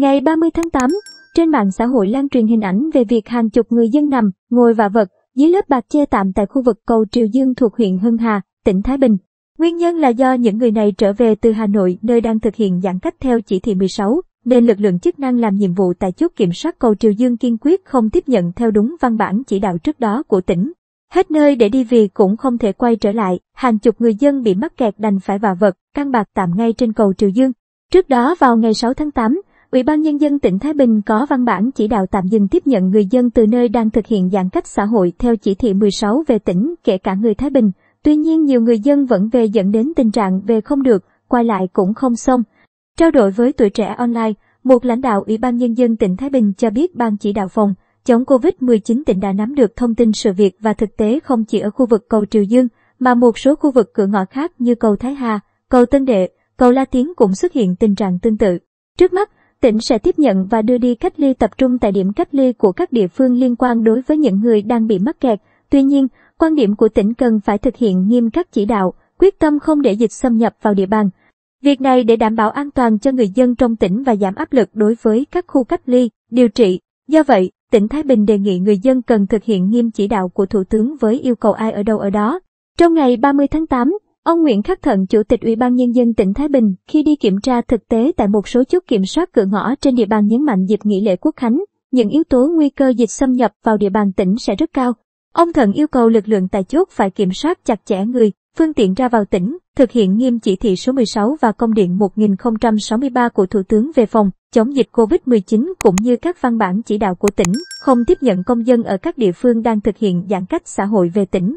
Ngày 30 tháng 8, trên mạng xã hội lan truyền hình ảnh về việc hàng chục người dân nằm, ngồi và vật dưới lớp bạc che tạm tại khu vực cầu Triều Dương thuộc huyện Hưng Hà, tỉnh Thái Bình. Nguyên nhân là do những người này trở về từ Hà Nội nơi đang thực hiện giãn cách theo chỉ thị 16, nên lực lượng chức năng làm nhiệm vụ tại chốt kiểm soát cầu Triều Dương kiên quyết không tiếp nhận theo đúng văn bản chỉ đạo trước đó của tỉnh. Hết nơi để đi về cũng không thể quay trở lại, hàng chục người dân bị mắc kẹt đành phải vào vật, căn bạc tạm ngay trên cầu Triều Dương. Trước đó vào ngày 6 tháng 8, Ủy ban Nhân dân tỉnh Thái Bình có văn bản chỉ đạo tạm dừng tiếp nhận người dân từ nơi đang thực hiện giãn cách xã hội theo chỉ thị 16 về tỉnh, kể cả người Thái Bình. Tuy nhiên nhiều người dân vẫn về dẫn đến tình trạng về không được, quay lại cũng không xong. Trao đổi với tuổi trẻ online, một lãnh đạo Ủy ban Nhân dân tỉnh Thái Bình cho biết ban chỉ đạo phòng chống COVID-19 tỉnh đã nắm được thông tin sự việc và thực tế không chỉ ở khu vực cầu Triều Dương, mà một số khu vực cửa ngõ khác như cầu Thái Hà, cầu Tân Đệ, cầu La Tiến cũng xuất hiện tình trạng tương tự. Trước mắt, tỉnh sẽ tiếp nhận và đưa đi cách ly tập trung tại điểm cách ly của các địa phương liên quan đối với những người đang bị mắc kẹt. Tuy nhiên, quan điểm của tỉnh cần phải thực hiện nghiêm các chỉ đạo, quyết tâm không để dịch xâm nhập vào địa bàn. Việc này để đảm bảo an toàn cho người dân trong tỉnh và giảm áp lực đối với các khu cách ly, điều trị. Do vậy, tỉnh Thái Bình đề nghị người dân cần thực hiện nghiêm chỉ đạo của Thủ tướng với yêu cầu ai ở đâu ở đó. Trong ngày 30 tháng 8, Ông Nguyễn Khắc Thận, Chủ tịch Ủy ban Nhân dân tỉnh Thái Bình, khi đi kiểm tra thực tế tại một số chốt kiểm soát cửa ngõ trên địa bàn nhấn mạnh dịp nghỉ lễ quốc khánh, những yếu tố nguy cơ dịch xâm nhập vào địa bàn tỉnh sẽ rất cao. Ông Thận yêu cầu lực lượng tại chốt phải kiểm soát chặt chẽ người, phương tiện ra vào tỉnh, thực hiện nghiêm chỉ thị số 16 và công điện 1063 của Thủ tướng về phòng chống dịch COVID-19 cũng như các văn bản chỉ đạo của tỉnh, không tiếp nhận công dân ở các địa phương đang thực hiện giãn cách xã hội về tỉnh.